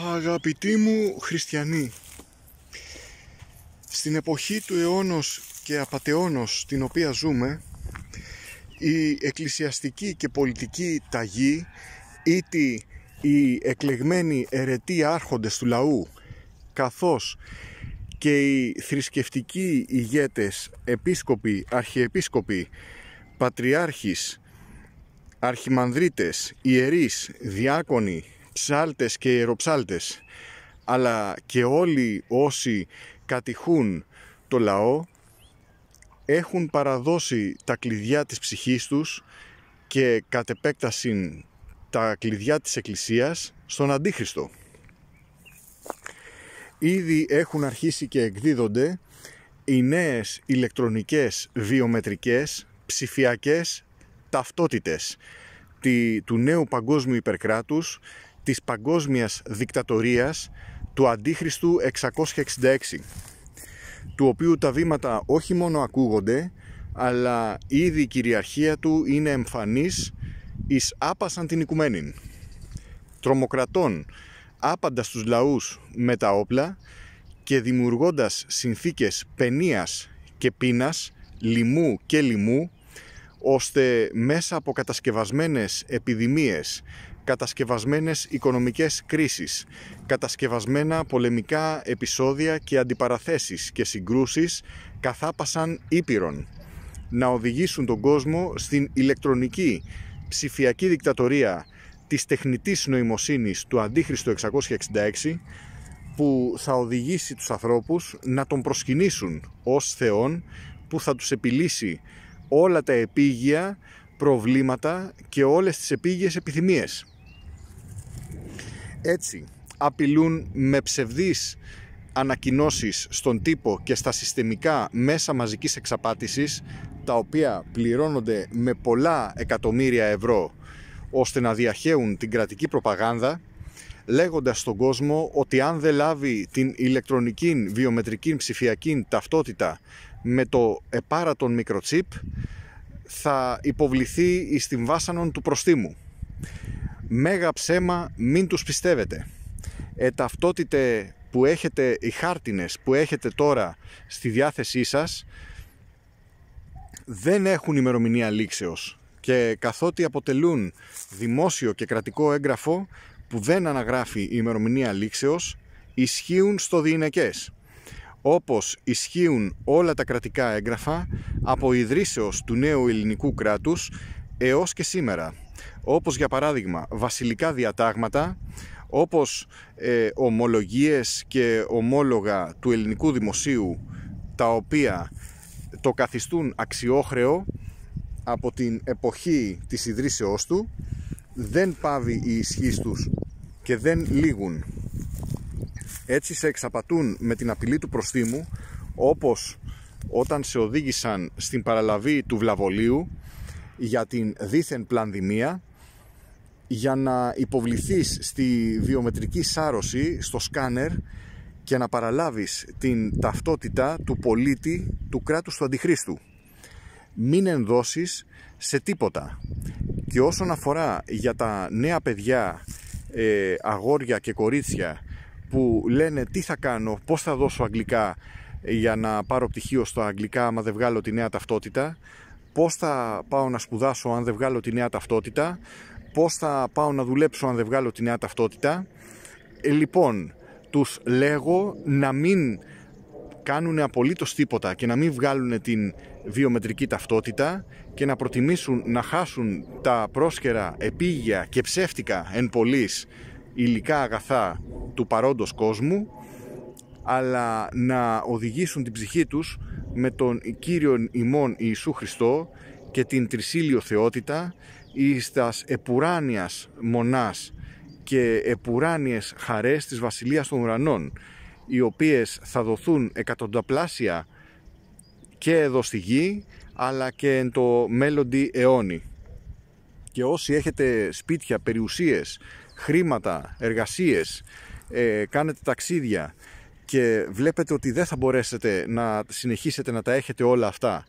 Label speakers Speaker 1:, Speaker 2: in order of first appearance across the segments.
Speaker 1: Αγαπητοί μου χριστιανοί, στην εποχή του αιώνος και απατεώνος την οποία ζούμε, η εκκλησιαστική και πολιτική ταγή, είτε οι εκλεγμένοι ερετοί άρχοντες του λαού, καθώς και οι θρησκευτικοί ηγέτες, επίσκοποι, αρχιεπίσκοποι, πατριάρχης, αρχιμανδρίτες, ιερείς, διάκονοι, ψάλτες και ιεροψάλτες, αλλά και όλοι όσοι κατηχούν το λαό, έχουν παραδώσει τα κλειδιά της ψυχής τους και κατ' επέκταση τα κλειδιά της Εκκλησίας στον Αντίχριστο. Ήδη έχουν αρχίσει και εκδίδονται οι νέες ηλεκτρονικές, βιομετρικές, ψηφιακές ταυτότητες του νέου παγκόσμιου υπερκράτους της παγκόσμιας δικτατορίας του αντίχριστου 666 του οποίου τα βήματα όχι μόνο ακούγονται αλλά ήδη η κυριαρχία του είναι εμφανής εις άπασαν την οικουμένην τρομοκρατών άπαντας στους λαούς με τα όπλα και δημιουργώντας συνθήκες πενίας και πείνας, λιμού και λιμού, ώστε μέσα από κατασκευασμένες επιδημίες, κατασκευασμένες οικονομικές κρίσεις, κατασκευασμένα πολεμικά επεισόδια και αντιπαραθέσεις και συγκρούσεις καθάπασαν ήπειρον, να οδηγήσουν τον κόσμο στην ηλεκτρονική, ψηφιακή δικτατορία της τεχνητής νοημοσύνης του Αντίχριστο 666 που θα οδηγήσει τους ανθρώπους να τον προσκυνήσουν ως θεόν που θα τους επιλύσει όλα τα επίγεια προβλήματα και όλες τις επίγειες επιθυμίες έτσι απειλούν με ψευδείς ανακοινώσεις στον τύπο και στα συστημικά μέσα μαζικής εξαπάτησης τα οποία πληρώνονται με πολλά εκατομμύρια ευρώ ώστε να διαχέουν την κρατική προπαγάνδα λέγοντας στον κόσμο ότι αν δεν λάβει την ηλεκτρονική βιομετρική ψηφιακή ταυτότητα με το επάρατον μικροτσίπ θα υποβληθεί εις την βάσανον του προστίμου. Μέγα ψέμα μην τους πιστεύετε. Ε, ταυτότητε που έχετε, οι χάρτινες που έχετε τώρα στη διάθεσή σας δεν έχουν ημερομηνία λήξεως και καθότι αποτελούν δημόσιο και κρατικό έγγραφο που δεν αναγράφει η ημερομηνία λήξεως ισχύουν στο διηνεκές όπως ισχύουν όλα τα κρατικά έγγραφα από ιδρύσεως του νέου ελληνικού κράτους έως και σήμερα. Όπως για παράδειγμα βασιλικά διατάγματα, όπως ε, ομολογίες και ομόλογα του ελληνικού δημοσίου τα οποία το καθιστούν αξιόχρεο από την εποχή της ιδρύσεώς του δεν πάβει η ισχύ τους και δεν λήγουν. Έτσι σε εξαπατούν με την απειλή του προστίμου όπως όταν σε οδήγησαν στην παραλαβή του βλαβολίου για την δίθεν πλανδημία για να υποβληθείς στη βιομετρική σάρωση, στο σκάνερ και να παραλάβεις την ταυτότητα του πολίτη του κράτους του αντιχρίστου. Μην ενδώσεις σε τίποτα. Και όσον αφορά για τα νέα παιδιά, ε, αγόρια και κορίτσια που λένε τι θα κάνω, πώς θα δώσω αγγλικά για να πάρω πτυχίο στα αγγλικά άμα δεν βγάλω τη νέα ταυτότητα πώς θα πάω να σπουδάσω αν δεν βγάλω τη νέα ταυτότητα, πώς θα πάω να δουλέψω αν δεν βγάλω τη νέα ταυτότητα. Ε, λοιπόν, τους λέγω να μην κάνουν απολύτως τίποτα και να μην βγάλουν την βιομετρική ταυτότητα και να προτιμήσουν να χάσουν τα πρόσχερα επίγεια και ψεύτικα εν πολλής υλικά αγαθά του παρόντος κόσμου αλλά να οδηγήσουν την ψυχή τους με τον Κύριον ημών Ιησού Χριστό και την Τρισήλιο Θεότητα εις τας επουράνιας μονάς και επουράνιες χαρές της Βασιλείας των Ουρανών οι οποίες θα δοθούν εκατονταπλάσια και εδώ στη γη αλλά και εν το μέλλοντι αιώνι. Και όσοι έχετε σπίτια, περιουσίες, χρήματα, εργασίες, ε, κάνετε ταξίδια και βλέπετε ότι δεν θα μπορέσετε να συνεχίσετε να τα έχετε όλα αυτά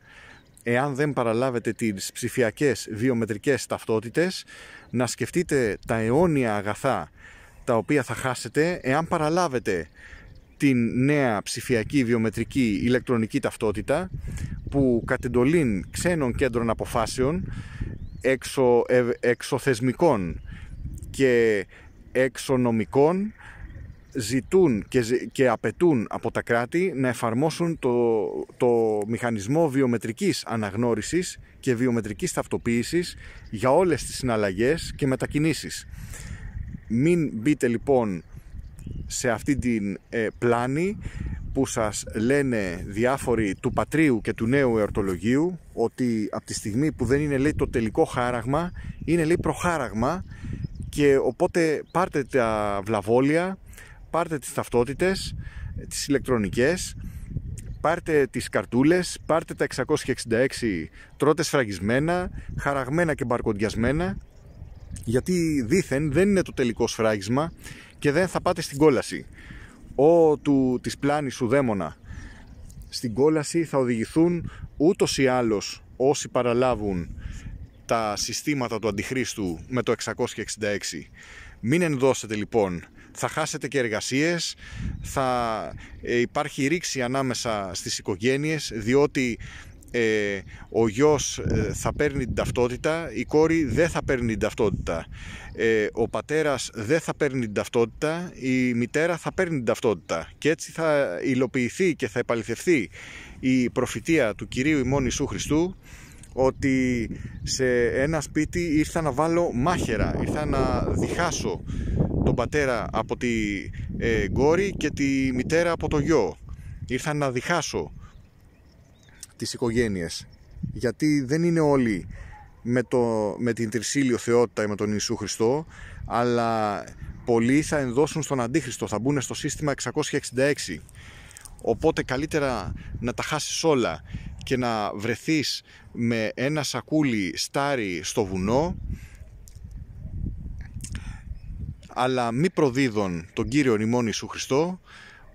Speaker 1: εάν δεν παραλάβετε τις ψηφιακές βιομετρικές ταυτότητες να σκεφτείτε τα αιώνια αγαθά τα οποία θα χάσετε εάν παραλάβετε την νέα ψηφιακή βιομετρική ηλεκτρονική ταυτότητα που κατ' εντολήν ξένων κέντρων αποφάσεων εξο, εξωθεσμικών και εξονομικών ζητούν και, και απαιτούν από τα κράτη να εφαρμόσουν το, το μηχανισμό βιομετρικής αναγνώρισης και βιομετρικής ταυτοποίησης για όλες τις συναλλαγές και μετακινήσεις. Μην μπείτε λοιπόν σε αυτή την ε, πλάνη που σας λένε διάφοροι του πατρίου και του νέου εορτολογίου ότι από τη στιγμή που δεν είναι λέει το τελικό χάραγμα είναι λέει προχάραγμα και οπότε πάρτε τα βλαβόλια πάρτε τις ταυτότητες, τις ηλεκτρονικές, πάρτε τις καρτούλες, πάρτε τα 666 τρώτε σφραγισμένα, χαραγμένα και μπαρκοντιασμένα, γιατί δήθεν δεν είναι το τελικό σφράγισμα και δεν θα πάτε στην κόλαση. Ο του, της πλάνης σου δαίμονα στην κόλαση θα οδηγηθούν ούτως ή άλλως όσοι παραλάβουν τα συστήματα του αντιχρίστου με το 666. Μην ενδώσετε λοιπόν θα χάσετε και εργασίες, θα ε, υπάρχει ρήξη ανάμεσα στις οικογένειες, διότι ε, ο γιος ε, θα παίρνει την ταυτότητα, η κόρη δεν θα παίρνει την ταυτότητα, ε, ο πατέρας δεν θα παίρνει την ταυτότητα, η μητέρα θα παίρνει την ταυτότητα και έτσι θα υλοποιηθεί και θα επαληθευθεί η προφητεία του Κυρίου ημών Ιησού Χριστού ότι σε ένα σπίτι ήρθα να βάλω μάχερα, ήρθα να διχάσω τον πατέρα από τη ε, γόρη και τη μητέρα από το γιο. Ήρθα να διχάσω τις οικογένειες γιατί δεν είναι όλοι με, το, με την τρισίλιο θεότητα ή με τον Ιησού Χριστό αλλά πολλοί θα ενδώσουν στον Αντίχριστο, θα μπουν στο σύστημα 666 οπότε καλύτερα να τα χάσεις όλα και να βρεθείς με ένα σακούλι στάρι στο βουνό αλλά μη προδίδων τον Κύριο ημών Ιησού Χριστό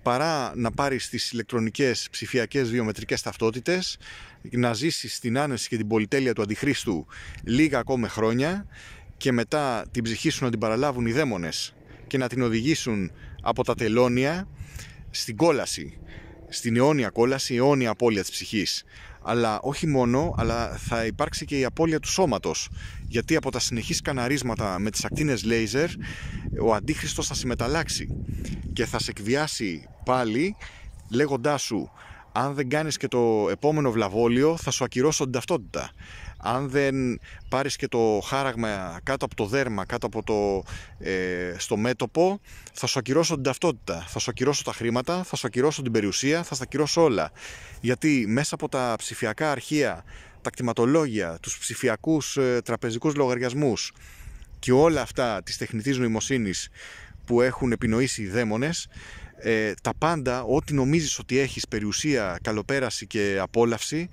Speaker 1: παρά να πάρεις τις ηλεκτρονικές ψηφιακές βιομετρικές ταυτότητες να ζήσεις την άνεση και την πολυτέλεια του Αντιχρίστου λίγα ακόμα χρόνια και μετά την ψυχή σου να την παραλάβουν οι δαίμονες και να την οδηγήσουν από τα τελώνια στην κόλαση στην αιώνια κόλαση, η αιώνια απώλεια της ψυχής. Αλλά όχι μόνο, αλλά θα υπάρξει και η απώλεια του σώματος. Γιατί από τα συνεχείς καναρίσματα με τις ακτίνες λέιζερ, ο αντίχριστος θα συμμεταλλάξει και θα σε εκβιάσει πάλι λέγοντάς σου αν δεν κάνεις και το επόμενο βλαβόλιο θα σου ακυρώσω την ταυτότητα αν δεν πάρεις και το χάραγμα κάτω από το δέρμα, κάτω από το, ε, στο μέτωπο, θα σου ακυρώσω την ταυτότητα, θα σου ακυρώσω τα χρήματα, θα σου ακυρώσω την περιουσία, θα σου ακυρώσω όλα. Γιατί μέσα από τα ψηφιακά αρχεία, τα κτηματολόγια, τους ψηφιακούς ε, τραπεζικούς λογαριασμούς και όλα αυτά της τεχνητής νοημοσύνης που έχουν επινοήσει οι δαίμονες, ε, τα πάντα, ό,τι νομίζεις ότι έχεις περιουσία, καλοπέραση και απόλαυση,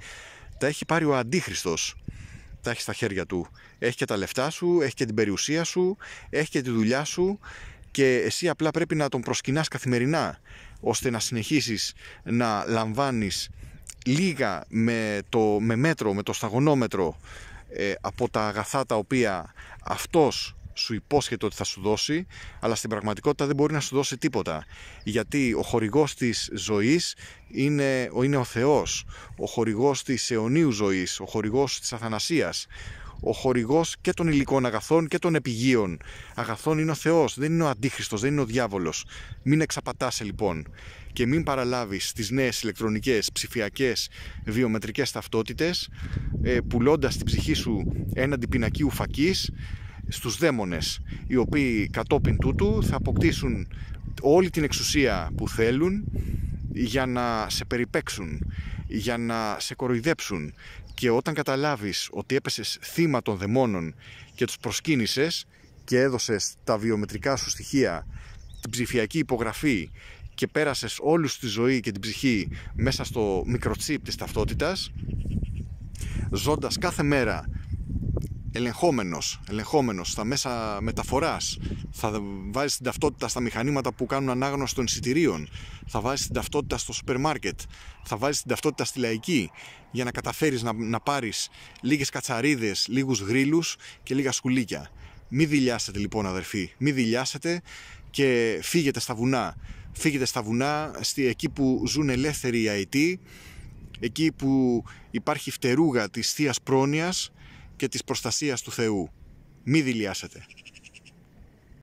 Speaker 1: τα έχει πάρει ο αντίχριστος τα έχει στα χέρια του έχει και τα λεφτά σου, έχει και την περιουσία σου έχει και τη δουλειά σου και εσύ απλά πρέπει να τον προσκυνάς καθημερινά ώστε να συνεχίσεις να λαμβάνεις λίγα με το μέτρο, με το σταγονόμετρο ε, από τα αγαθά τα οποία αυτός σου υπόσχεται ότι θα σου δώσει, αλλά στην πραγματικότητα δεν μπορεί να σου δώσει τίποτα. Γιατί ο χορηγός της ζωής είναι, είναι ο Θεός, ο χορηγός της αιωνίου ζωής, ο χορηγός της αθανασίας, ο χορηγός και των υλικών αγαθών και των επιγείων αγαθών είναι ο Θεός, δεν είναι ο αντίχριστος, δεν είναι ο διάβολος Μην εξαπατάσαι λοιπόν και μην παραλάβεις τις νέες ηλεκτρονικές, ψηφιακές, βιομετρικές ταυτότητες, ε, πουλώντας την ψυχή σου έναντι πινακίου φακής στους δαίμονες οι οποίοι κατόπιν τούτου θα αποκτήσουν όλη την εξουσία που θέλουν για να σε περιπέξουν, για να σε κοροϊδέψουν και όταν καταλάβεις ότι έπεσες θύμα των δαιμόνων και τους προσκύνησες και έδωσες τα βιομετρικά σου στοιχεία, την ψηφιακή υπογραφή και πέρασες όλους τη ζωή και την ψυχή μέσα στο μικροτσίπ της ταυτότητας, ζώντας κάθε μέρα ελεγχόμενος, ελεγχόμενος στα μέσα μεταφοράς. Θα βάζεις την ταυτότητα στα μηχανήματα που κάνουν ανάγνωση των εισιτηρίων. Θα βάζεις την ταυτότητα στο σούπερ μάρκετ. Θα βάζεις την ταυτότητα στη λαϊκή για να καταφέρεις να, να πάρεις λίγες κατσαρίδες, λίγους γρίλους και λίγα σκουλίκια. Μη δηλιάσετε λοιπόν αδερφοί, μη δηλιάσετε και φύγετε στα βουνά. Φύγετε στα βουνά, στη, εκεί που ζουν ελεύθεροι οι αητοί, εκεί που υπάρχει φτερούγα της θεία πρόνοιας, και της προστασίας του Θεού. Μη δηλιάσετε.